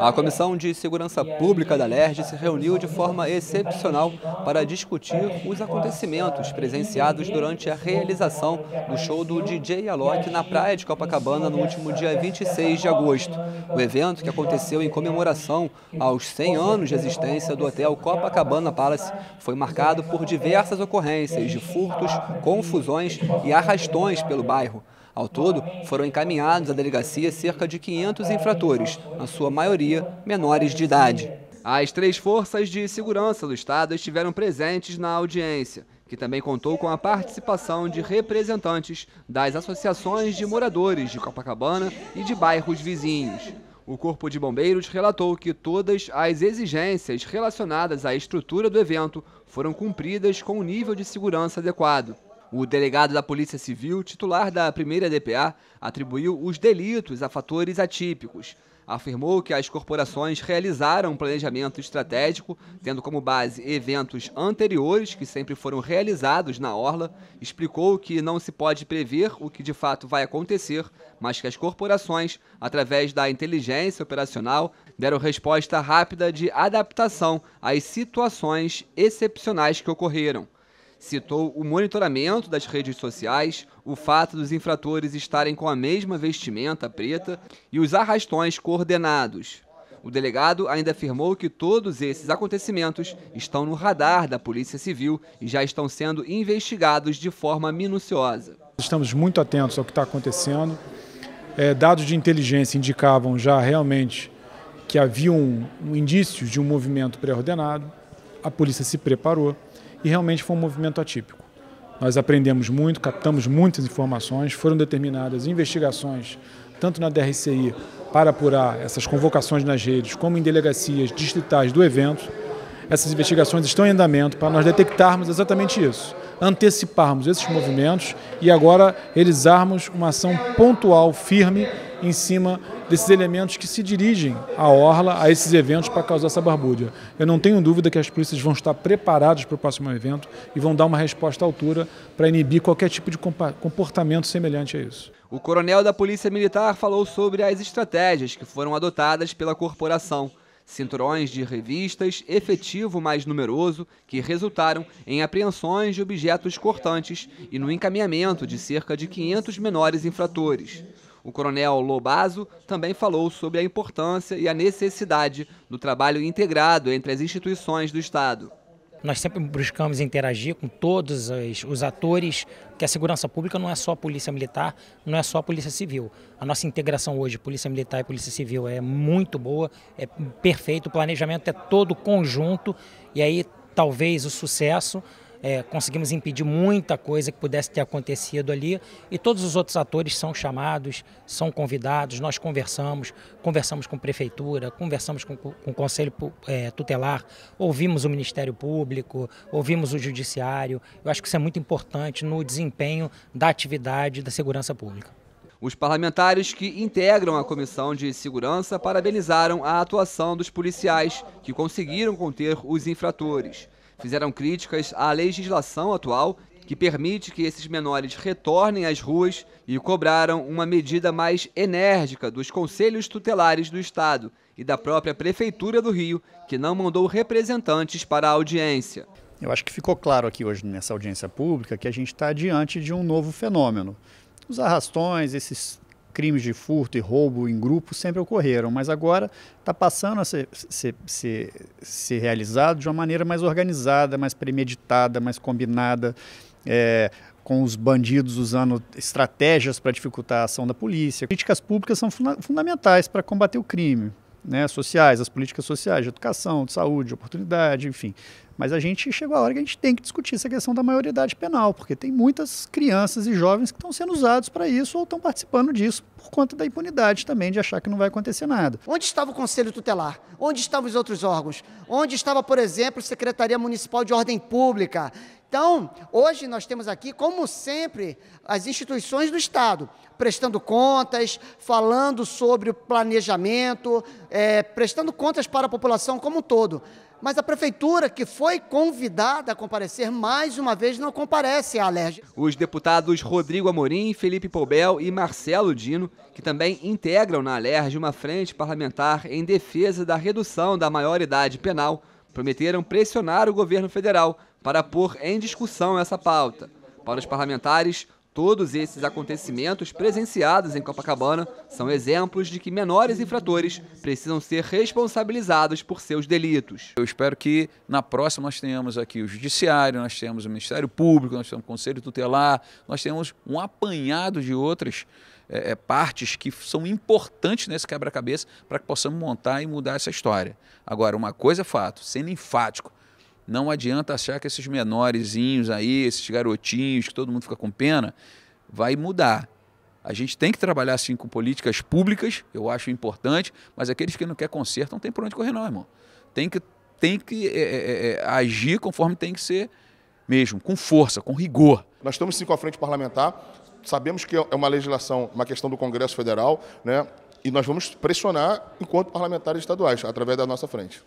A Comissão de Segurança Pública da LERJ se reuniu de forma excepcional para discutir os acontecimentos presenciados durante a realização do show do DJ Alok na praia de Copacabana no último dia 26 de agosto. O evento, que aconteceu em comemoração aos 100 anos de existência do hotel Copacabana Palace, foi marcado por diversas ocorrências de furtos, confusões e arrastões pelo bairro. Ao todo, foram encaminhados à delegacia cerca de 500 infratores, na sua maioria menores de idade. As três forças de segurança do Estado estiveram presentes na audiência, que também contou com a participação de representantes das associações de moradores de Copacabana e de bairros vizinhos. O Corpo de Bombeiros relatou que todas as exigências relacionadas à estrutura do evento foram cumpridas com o nível de segurança adequado. O delegado da Polícia Civil, titular da primeira DPA, atribuiu os delitos a fatores atípicos. Afirmou que as corporações realizaram um planejamento estratégico, tendo como base eventos anteriores que sempre foram realizados na Orla. Explicou que não se pode prever o que de fato vai acontecer, mas que as corporações, através da inteligência operacional, deram resposta rápida de adaptação às situações excepcionais que ocorreram. Citou o monitoramento das redes sociais, o fato dos infratores estarem com a mesma vestimenta preta e os arrastões coordenados. O delegado ainda afirmou que todos esses acontecimentos estão no radar da Polícia Civil e já estão sendo investigados de forma minuciosa. Estamos muito atentos ao que está acontecendo. É, dados de inteligência indicavam já realmente que havia um, um indício de um movimento pré-ordenado a polícia se preparou e realmente foi um movimento atípico. Nós aprendemos muito, captamos muitas informações, foram determinadas investigações, tanto na DRCI para apurar essas convocações nas redes, como em delegacias distritais do evento. Essas investigações estão em andamento para nós detectarmos exatamente isso, anteciparmos esses movimentos e agora realizarmos uma ação pontual, firme, em cima desses elementos que se dirigem à orla, a esses eventos para causar essa barbúdia. Eu não tenho dúvida que as polícias vão estar preparadas para o próximo evento e vão dar uma resposta à altura para inibir qualquer tipo de comportamento semelhante a isso. O coronel da Polícia Militar falou sobre as estratégias que foram adotadas pela corporação. Cinturões de revistas, efetivo mais numeroso, que resultaram em apreensões de objetos cortantes e no encaminhamento de cerca de 500 menores infratores. O coronel Lobazo também falou sobre a importância e a necessidade do trabalho integrado entre as instituições do Estado. Nós sempre buscamos interagir com todos os, atores, que a segurança pública não é só a polícia militar, não é só a polícia civil. A nossa integração hoje, polícia militar e polícia civil, é muito boa, é perfeito, o planejamento é todo conjunto e aí talvez o sucesso é, conseguimos impedir muita coisa que pudesse ter acontecido ali e todos os outros atores são chamados, são convidados, nós conversamos, conversamos com a prefeitura, conversamos com, com o conselho é, tutelar, ouvimos o Ministério Público, ouvimos o Judiciário. Eu acho que isso é muito importante no desempenho da atividade da segurança pública. Os parlamentares que integram a Comissão de Segurança parabenizaram a atuação dos policiais, que conseguiram conter os infratores fizeram críticas à legislação atual que permite que esses menores retornem às ruas e cobraram uma medida mais enérgica dos conselhos tutelares do Estado e da própria Prefeitura do Rio, que não mandou representantes para a audiência. Eu acho que ficou claro aqui hoje nessa audiência pública que a gente está diante de um novo fenômeno. Os arrastões, esses crimes de furto e roubo em grupo sempre ocorreram, mas agora está passando a ser, ser, ser, ser realizado de uma maneira mais organizada, mais premeditada, mais combinada. É, com os bandidos usando estratégias para dificultar a ação da polícia. Políticas públicas são funda fundamentais para combater o crime, né, sociais, as políticas sociais, de educação, de saúde, de oportunidade, enfim. Mas a gente chegou a hora que a gente tem que discutir essa questão da maioridade penal, porque tem muitas crianças e jovens que estão sendo usados para isso ou estão participando disso por conta da impunidade também, de achar que não vai acontecer nada. Onde estava o Conselho Tutelar? Onde estavam os outros órgãos? Onde estava, por exemplo, a Secretaria Municipal de Ordem Pública? Então, hoje nós temos aqui, como sempre, as instituições do Estado prestando contas, falando sobre o planejamento, é, prestando contas para a população como um todo. Mas a prefeitura, que foi convidada a comparecer mais uma vez, não comparece à Alerj. Os deputados Rodrigo Amorim, Felipe Poubel e Marcelo Dino, que também integram na Alerj uma frente parlamentar em defesa da redução da maioridade penal, prometeram pressionar o governo federal para pôr em discussão essa pauta. Para os parlamentares, Todos esses acontecimentos presenciados em Copacabana são exemplos de que menores infratores precisam ser responsabilizados por seus delitos. Eu espero que na próxima nós tenhamos aqui o Judiciário, nós temos o Ministério Público, nós temos o Conselho Tutelar, nós temos um apanhado de outras é, é, partes que são importantes nesse quebra-cabeça para que possamos montar e mudar essa história. Agora, uma coisa é fato, sendo enfático, não adianta achar que esses menorzinhos aí, esses garotinhos que todo mundo fica com pena, vai mudar. A gente tem que trabalhar assim com políticas públicas, eu acho importante, mas aqueles que não quer conserto não tem por onde correr não, irmão. Tem que, tem que é, é, agir conforme tem que ser mesmo, com força, com rigor. Nós estamos sim com a frente parlamentar, sabemos que é uma legislação, uma questão do Congresso Federal, né? E nós vamos pressionar enquanto parlamentares estaduais, através da nossa frente.